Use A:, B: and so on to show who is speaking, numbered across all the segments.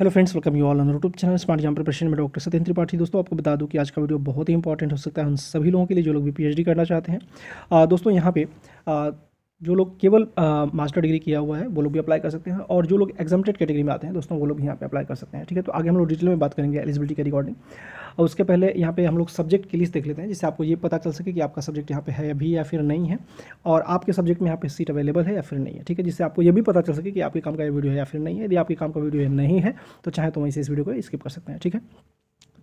A: hello friends welcome you all on YouTube channel smart जाम preparation में doctor Satyan Tripathi दोस्तों आपको बता दूं कि आज का वीडियो बहुत ही इंपॉर्टेंट हो सकता है उन सभी लोगों के लिए जो लोग भी पीएचडी करना चाहते हैं आ, दोस्तों यहाँ पे आ, जो लोग केवल मास्टर डिग्री किया हुआ है वो लोग भी अप्लाई कर सकते हैं और जो लोग एग्जाम्टेड कैटेगरी में आते हैं दोस्तों वो लोग यहाँ पे अप्लाई कर सकते हैं ठीक है तो आगे हम लोग डिटेल में बात करेंगे एलिजिबिलिटी के रिकॉर्डिंग और उसके पहले यहाँ पे हम लोग सब्जेक्ट की लिस्ट देख लेते हैं जिससे आपको ये पता चल सके कि आपका सब्जेक्ट यहाँ पे है अभी या फिर नहीं है और आपके सब्जेक्ट में यहाँ पे सीट अवेलेबल है या फिर नहीं है ठीक है जिससे आपको ये भी पता चल सके कि आपके काम का वीडियो है या फिर नहीं है यदि आपके काम का वीडियो नहीं है तो चाहे तो वहीं से इस वीडियो को स्किप कर सकते हैं ठीक है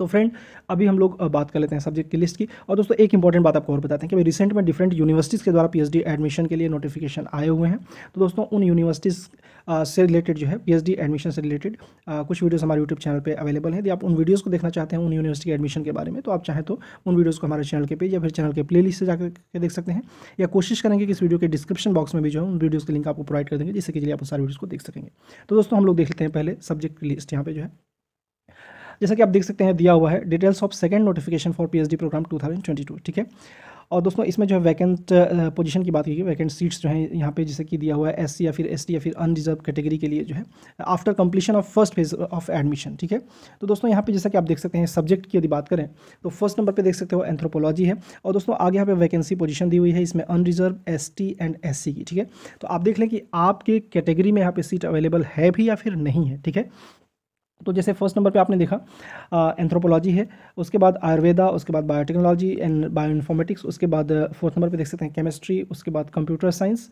A: तो फ्रेंड अभी हम लोग बात कर लेते हैं सब्जेक्ट की लिस्ट की और दोस्तों एक इंपॉर्टेंट बात आपको और बताते हैं कि रिसेंट में डिफरेंट यूनिवर्सिटीज़ के द्वारा पी एडमिशन के लिए नोटिफिकेशन आए हुए हैं तो दोस्तों उन यूनिवर्सिटीज़ से रिलेटेड जो है पी एडमिशन से रिलेटेड कुछ वीडियोज़ हमारे यूट्यूब चैनल पर अवेलेबल हैं यदि आप उन वीडियोज़ को देखना चाहते हैं उन यूनिवर्सिटी के एडमिशन के बारे में तो आप चाहें तो उन वीडियोज़ को हमारे चैनल के पे या फिर चैनल के प्ले से जाकर के देख सकते हैं या कोशिश करेंगे कि इस वीडियो के डिस्क्रिप्शन बॉक्स में भी जो है उन वीडियोज़ के लिंक आपको प्रोवाइड कर देंगे जिससे कि आप उन सारे वीडियोज़ को देख सकेंगे तो दोस्तों हम लोग देख लेते हैं पहले सब्जेक्ट लिस्ट यहाँ पर जो है जैसा कि आप देख सकते हैं दिया हुआ है details of second notification for P program two ठीक है और दोस्तों इसमें जो है वैकेंट पोजीशन की बात की गई वैकेंट सीट्स जो हैं यहाँ पे जैसे कि दिया हुआ है एस या फिर एस या फिर अनरिजर्व कैटेगरी के लिए जो है after completion of first phase of admission ठीक है तो दोस्तों यहाँ पे जैसा कि आप देख सकते हैं सब्जेक्ट की यदि बात करें तो फर्स्ट नंबर पर देख सकते हो एंथ्रोपोलॉजी है और दोस्तों आगे यहाँ पे वैकेंसी पोजिशन दी हुई है इसमें अनरिजर्व एस एंड एस की ठीक है तो आप देख लें कि आपके कैटेगरी में यहाँ पर सीट अवेलेबल है भी या फिर नहीं है ठीक है तो जैसे फर्स्ट नंबर पे आपने देखा एंथ्रोपोलॉजी है उसके बाद आयुर्वेदा उसके बाद बायोटेक्नोलॉजी एंड बायो इन्फॉर्मेटिक्स उसके बाद फोर्थ नंबर पे देख सकते हैं केमिस्ट्री उसके बाद computer science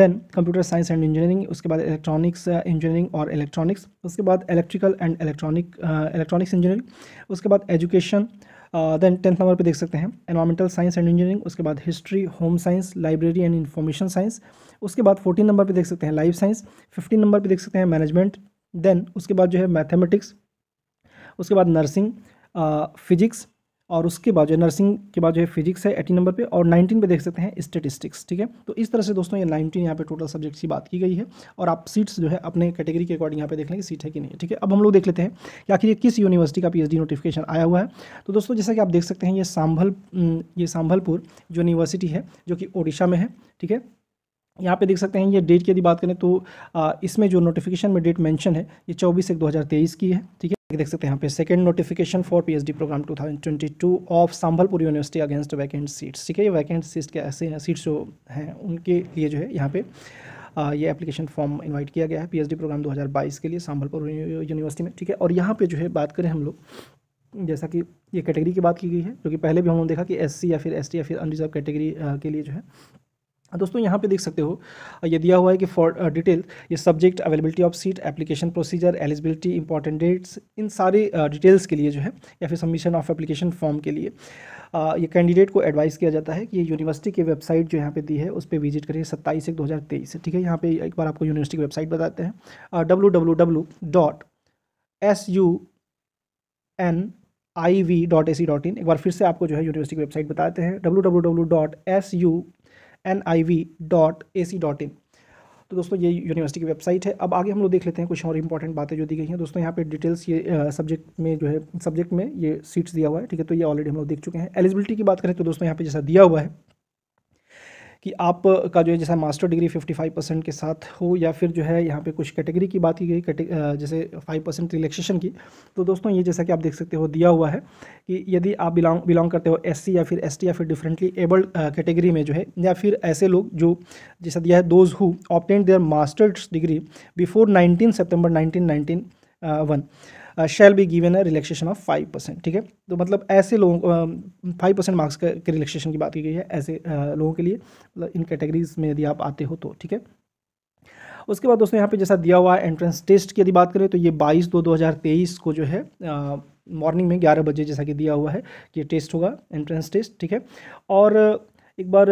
A: then computer science and engineering उसके बाद इलेक्ट्रॉनिक्स इंजीनियरिंग और इलेक्ट्रॉनिक्स उसके बाद electrical and electronic electronics engineering उसके बाद एजुकेशन देन टेंथ नंबर पे देख सकते हैं एनवायरमेंटल साइंस एंड इंजीनियरिंग उसके बाद history home science library and information science उसके बाद फोर्टीन नंबर पे देख सकते हैं लाइफ साइंस फिफ्टीन नंबर पे देख सकते हैं मैनेजमेंट देन उसके बाद जो है मैथमेटिक्स उसके बाद नर्सिंग फिजिक्स और उसके बाद जो है नर्सिंग के बाद जो है फिजिक्स है एटीन नंबर पे और नाइनटीन पे देख सकते हैं स्टेटिस्टिक्स ठीक है तो इस तरह से दोस्तों ये नाइनटीन यहाँ पे टोटल सब्जेक्ट्स की बात की गई है और आप सीट्स जो है अपने कैटेगरी के अकॉर्डिंग यहाँ पे देख लेंगे सीट है कि नहीं ठीक है अब हम लोग देख लेते हैं कि आखिर ये किस यूनिवर्सिटी का पी नोटिफिकेशन आया हुआ है तो दोस्तों जैसा कि आप देख सकते हैं ये सांभल ये सांभलपुर जो यूनिवर्सिटी है जो कि ओडिशा में है ठीक है यहाँ पे देख सकते हैं ये डेट की यदि बात करें तो इसमें जो नोटिफिकेशन में डेट मेंशन है ये 24 एक 2023 की है ठीक है देख सकते हैं यहाँ पे second notification for PhD program 2022 of Sambalpur university against vacant seats ठीक है ये वैकेंट सीट्स के ऐसे सीट्स जो हैं उनके लिए जो है यहाँ पे आ, ये एप्लीकेशन फॉर्म इन्वाइट किया गया है पी प्रोग्राम दो के लिए संबलपुर यूनिवर्सिटी में ठीक है और यहाँ पर जो है बात करें हम लोग जैसा कि ये कैटेगरी की बात की गई है क्योंकि पहले भी हमने देखा कि एस या फिर एस या फिर अनरिजर्व कैटेगरी के लिए जो है हाँ, दोस्तों यहाँ पे देख सकते हो ये दिया हुआ है कि फॉर डिटेल ये subject availability of seat application procedure eligibility important dates इन सारे डिटेल्स के लिए जो है या फिर सबमिशन ऑफ एप्लीकेशन फॉर्म के लिए ये कैंडिडेट को एडवाइस किया जाता है कि यूनिवर्सिटी की वेबसाइट जो यहाँ पे दी है उस पर विजिट करिए सत्ताईस एक दो हज़ार तेईस ठीक है यहाँ पर एक बार आपको यूनिवर्सिटी की वेबसाइट बताते हैं W W W dot S U N I V dot A C dot in एक बार फिर से आपको जो है यूनिवर्सिटी की वेबसाइट बताते हैं W W W dot S U N I V dot A C dot in तो दोस्तों ये यूनिवर्सिटी की वेबसाइट है अब आगे हम लोग देख लेते हैं कुछ और इंपॉर्टेंट बातें जो दी गई हैं दोस्तों यहाँ पे डिटेल्स ये सब्जेक्ट में जो है सब्जेक्ट में ये सीट्स दिया हुआ है ठीक है तो ये ऑलरेडी हम लोग देख चुके हैं एलिजिबिलिटी की बात करें तो दोस्तों यहाँ पे जैसा दिया हुआ है कि आपका जो है जैसा मास्टर डिग्री 55 परसेंट के साथ हो या फिर जो है यहाँ पे कुछ कैटेगरी की बात की गई जैसे 5 परसेंट रिलेक्सेशन की तो दोस्तों ये जैसा कि आप देख सकते हो दिया हुआ है कि यदि आप बिलोंग बिलोंग करते हो एस या फिर एस या फिर डिफरेंटली एबल्ड कैटेगरी में जो है या फिर ऐसे लोग जो जैसा दिया है those who obtained their masters degree before nineteen September nineteen one shall be given a relaxation of five percent ठीक है तो मतलब ऐसे लोगों फाइव परसेंट मार्क्स के रिलैक्सेशन की बात की गई है ऐसे uh, लोगों के लिए मतलब इन कैटेगरीज में यदि आप आते हो तो ठीक है उसके बाद दोस्तों यहाँ पे जैसा दिया हुआ है एंट्रेंस टेस्ट की यदि बात करें तो ये 22 दो 2023 को जो है मॉर्निंग uh, में 11 बजे जैसा कि दिया हुआ है कि टेस्ट होगा एंट्रेंस टेस्ट ठीक है और एक बार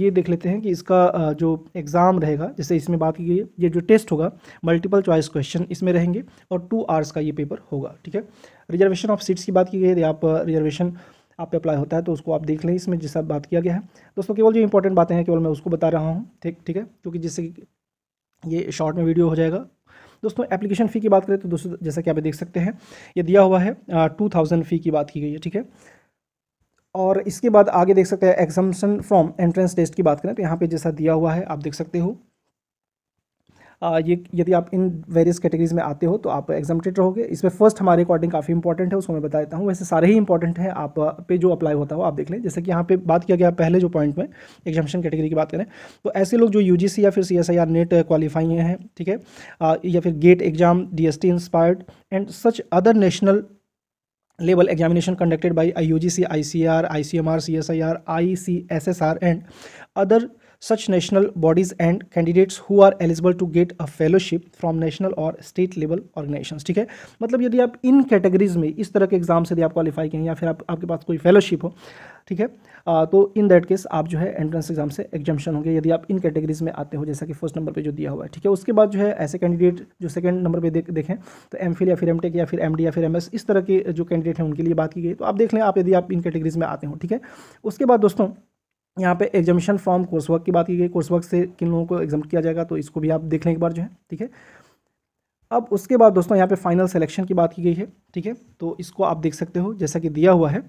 A: ये देख लेते हैं कि इसका जो एग्ज़ाम रहेगा जैसे इसमें बात की गई है ये जो टेस्ट होगा मल्टीपल चॉइस क्वेश्चन इसमें रहेंगे और टू आवर्स का ये पेपर होगा ठीक है रिजर्वेशन ऑफ सीट्स की बात की गई है यदि आप रिजर्वेशन आप पे अप्लाई होता है तो उसको आप देख लें इसमें जैसा बात किया गया है दोस्तों केवल जो इंपॉर्टेंट बातें हैं केवल मैं उसको बता रहा हूँ ठीक ठीक है क्योंकि जिससे ये शॉर्ट में वीडियो हो जाएगा दोस्तों एप्लीकेशन फ़ी की बात करें तो दोस्तों जैसा कि आप देख सकते हैं ये दिया हुआ है टू थाउजेंड फ़ी की बात की गई है ठीक है और इसके बाद आगे देख सकते हैं एग्जामेशन फ्रॉम एंट्रेंस टेस्ट की बात करें तो यहाँ पे जैसा दिया हुआ है आप देख सकते हो आ, ये यदि आप इन वेरियस कैटेगरीज में आते हो तो आप एग्जामेटेड रहोगे इसमें फर्स्ट हमारे अकॉर्डिंग काफ़ी इंपॉर्टेंट है उसको मैं बता देता हूँ वैसे सारे ही इंपॉर्टेंट है आप पे जो अप्लाई होता हो आप देख लें जैसे कि यहाँ पे बात किया गया पहले जो पॉइंट में एग्जामेशन कैटेगरी की बात करें तो ऐसे लोग जो यू या फिर C S I R NET qualifying हैं ठीक है या फिर GATE exam D S T inspired and such other national level examination conducted by I U G C I C R I C M R C S I R I C S S R and other such national bodies and candidates who are eligible to get a fellowship from national or state level organizations ठीक है मतलब यदि आप इन categories में इस तरह के exam से यदि आप क्वालिफाई करें या फिर आप, आपके पास कोई फेलोशिप हो ठीक है आ, तो इन दैट केस आप जो है एंट्रेंस एग्जाम से एग्जामेशन होंगे यदि आप इन कैटेगरीज में आते हो जैसा कि फर्स्ट नंबर पे जो दिया हुआ है ठीक है उसके बाद जो है ऐसे कैंडिडेट जो सेकंड नंबर पे देख देखें तो एम या फिर एम या फिर एम या फिर एम इस तरह के जो कैंडिडेट हैं उनके लिए बात की गई तो आप देख लें आप यदि आप इन कैटेगरीज में आते हो ठीक है उसके बाद दोस्तों यहाँ पे एग्जामिशन फॉर्म कोर्स वर्क की बात की गई कोर्स वर्क से किन लोगों को एग्जाम किया जाएगा तो इसको भी आप देखने के बाद जो है ठीक है अब उसके बाद दोस्तों यहाँ पे फाइनल सिलेक्शन की बात की गई है ठीक है तो इसको आप देख सकते हो जैसा कि दिया हुआ है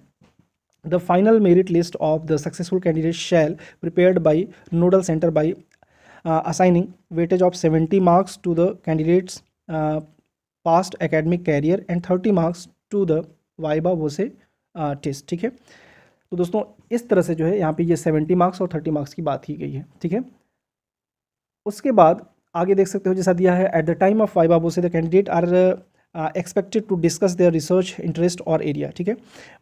A: the final merit list of the successful candidate shall prepared by nodal centre by assigning weightage of seventy marks to the candidates past academic career and thirty marks to the viva voce test ठीक है तो दोस्तों इस तरह से जो है यहाँ पे ये सेवेंटी मार्क्स और थर्टी मार्क्स की बात की गई है ठीक है उसके बाद आगे देख सकते हो जैसा दिया है at the time of viva voce the candidate are expected to discuss their research interest और एरिया ठीक है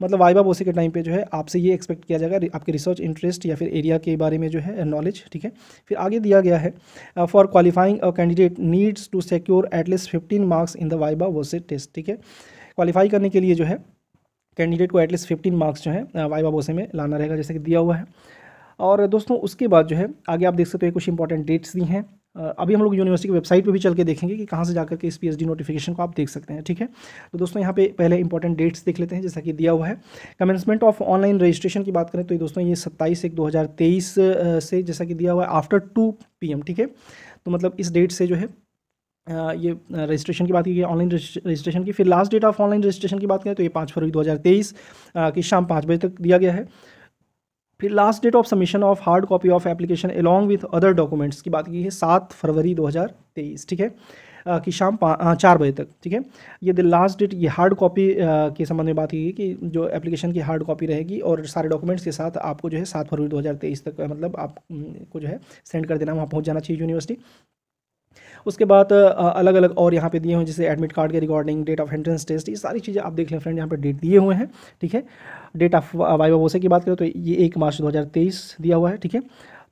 A: मतलब वाइबा बोसी के टाइम पे जो है आपसे ये एक्सपेक्ट किया जाएगा आपके रिसर्च इंटरेस्ट या फिर एरिया के बारे में जो है नॉलेज uh, ठीक है फिर आगे दिया गया है for qualifying a candidate needs to secure at least fifteen marks in the viva voce test ठीक है क्वालिफाई करने के लिए जो है कैंडिडेट को एटलीस्ट फिफ्टीन मार्क्स जो है वाइवा बोसे में लाना रहेगा जैसे कि दिया हुआ है और दोस्तों उसके बाद जो है आगे आप देख सकते हो कुछ इंपॉर्टेंट डेट्स दी हैं अभी हम लोग यूनिवर्सिटी की वेबसाइट पे भी चल के देखेंगे कि कहाँ से जाकर के इस पीएचडी नोटिफिकेशन को आप देख सकते हैं ठीक है तो दोस्तों यहाँ पे पहले इंपॉर्टेंट डेट्स देख लेते हैं जैसा कि दिया हुआ है कमेंसमेंट ऑफ ऑनलाइन रजिस्ट्रेशन की बात करें तो ये दोस्तों ये सत्ताईस एक दो से जैसा कि दिया हुआ है आफ्टर टू पी ठीक है तो मतलब इस डेट से जो है ये रजिस्ट्रेशन की बात की ऑनलाइन रजिस्ट्रेशन की फिर last date of online registration की बात करें तो ये पाँच फरवरी तेईस की शाम पाँच बजे तक दिया गया है फिर last date of submission of hard copy of application along with other documents की बात की है सात फरवरी 2023 ठीक है कि शाम चार बजे तक ठीक है ये द लास्ट डेट ये हार्ड कॉपी के संबंध में बात की गई कि जो एप्लीकेशन की हार्ड कॉपी रहेगी और सारे डॉक्यूमेंट्स के साथ आपको जो है सात फरवरी 2023 तक मतलब आपको जो है सेंड कर देना वहाँ पहुँच जाना चाहिए यूनिवर्सिटी उसके बाद अलग अलग और यहाँ पे दिए हुए जैसे एडमिट कार्ड के recording date of entrance test ये सारी चीज़ें आप देख लें फ्रेंड यहाँ पर डेट दिए हुए हैं ठीक है डेट ऑफ वाइवा वोसे की बात करें तो ये एक मार्च दो दिया हुआ है ठीक है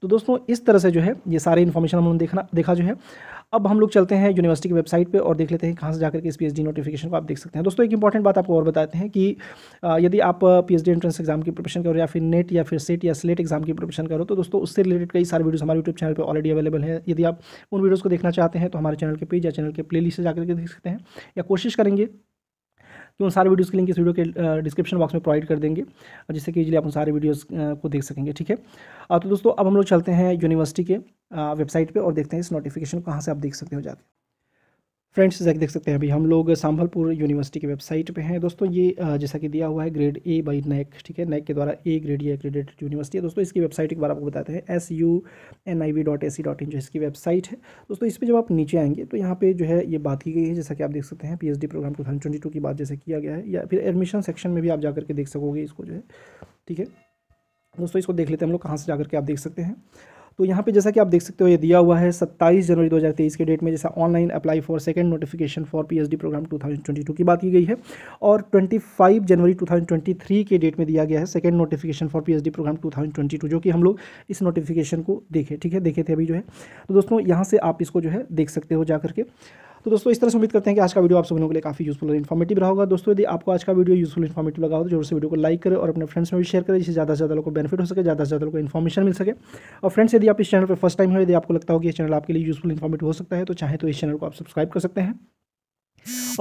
A: तो दोस्तों इस तरह से जो है ये सारे इन्फॉर्मेशन हम लोग देखना देखा जो है अब हम लोग चलते हैं यूनिवर्सिटी की वेबसाइट पे और देख लेते हैं कहाँ से जाकर के इस पीएचडी नोटिफिकेशन को आप देख सकते हैं दोस्तों एक इंपॉर्टेंट बात आपको और बताते हैं कि यदि आप पीएचडी एंट्रेंस एग्जाम की प्रिपरेशन करो या फिर नेट या फिर सेट या स्लेट एग्जाम की प्रिपरेशन करो तो दोस्तों उससे रिलेटेड कई सारे वीडियोज हमारे यूट्यूब चैनल पर ऑलरेडी अवेलेबल है यदि आप उन वीडियोज़ को देखना चाहते हैं तो हमारे चैनल के पेज या चैनल के प्ले से जाकर के देख सकते हैं या कोशिश करेंगे तो उन सारे वीडियोज़ के लिंक इस वीडियो के डिस्क्रिप्शन बॉक्स में प्रोवाइड कर देंगे जिससे कि इजिली आप उन सारे वीडियोज़ को देख सकेंगे ठीक है तो दोस्तों अब हम लोग चलते हैं यूनिवर्सिटी के वेबसाइट पर और देखते हैं इस नोटिफिकेशन कहाँ से आप देख सकते हो जाकर फ्रेंड्स जैसे देख सकते हैं अभी हम लोग सांभलपुर यूनिवर्सिटी की वेबसाइट पे हैं दोस्तों ये जैसा कि दिया हुआ है ग्रेड ए बाई नैक ठीक है नैक के द्वारा ए ग्रेड ये एक्रेडिटेड यूनिवर्सिटी है दोस्तों इसकी वेबसाइट एक बार आपको बताते हैं S U N I V dot A C dot in जो इसकी वेबसाइट है दोस्तों इस पर जब आप नीचे आएंगे तो यहाँ पर जो है ये बात की गई है जैसा कि आप देख सकते हैं P H D program two thousand twenty two की बात जैसे किया गया है या फिर एडमिशन सेक्शन में भी आप जा करके देख सकोगे इसको जो है ठीक है दोस्तों इसको देख लेते हैं हम लोग कहाँ से जा करके आप देख सकते हैं तो यहाँ पे जैसा कि आप देख सकते हो ये दिया हुआ है 27 जनवरी 2023 के डेट में जैसा online apply for second notification for PhD program 2022 की बात की गई है और 25 जनवरी 2023 के डेट में दिया गया है second notification for PhD program 2022 जो कि हम लोग इस नोटिफिकेशन को देखें ठीक है देखे थे अभी जो है तो दोस्तों यहाँ से आप इसको जो है देख सकते हो जा करके तो दोस्तों इस तरह से उम्मीद करते हैं कि आज का वीडियो आप सभी लोगों के लिए काफी यूजफुल और इन्फॉर्मेटिव रहा होगा दोस्तों यदि आपको आज का वीडियो यूजफुल इन्फॉर्मेटिव लगा हो तो जरूर से वीडियो को लाइक करें और अपने फ्रेंड्स में भी शेयर करें जिससे ज़्यादा से ज़्यादा लोग को बेनिफिट हो सके ज़्यादा से ज़्यादा लोग को इन्फॉर्मेशन मिल सके और फ्रेंड्स यदि आप इस चैनल पर फर्स्ट टाइम हो यदि आपको लगता हो कि यह चैनल आपके लिए यूजफुल इन्फॉर्मेटिव हो सकता है तो चाहे तो इस चैनल को आप सब्सक्राइब कर सकते हैं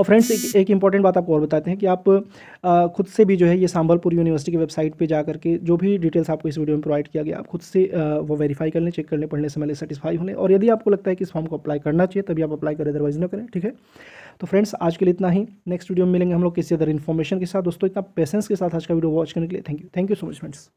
A: और फ्रेंड्स एक एक इंपॉर्टेंट बात आपको और बताते हैं कि आप आ, खुद से भी जो है ये सांबलपुर यूनिवर्सिटी की वेबसाइट पे जा करके जो भी डिटेल्स आपको इस वीडियो में प्रोवाइड किया गया आप खुद से आ, वो वेरीफाई कर लें चेक कर लें पढ़ने से मैंने सेटिस्फाई होने और यदि आपको लगता है कि इस फॉर्म को अप्लाई करना चाहिए तभी आप अप्लाई करें अदरवाइज ना करें ठीक है तो फ्रेंड्स आज के लिए इतना ही नेक्स्ट वीडियो में मिलेंगे हम लोग किसी अदर इन्फॉर्मेशन के साथ दोस्तों इतना पेशेंस के साथ आज का वीडियो वॉच करने के लिए thank you thank you so much friends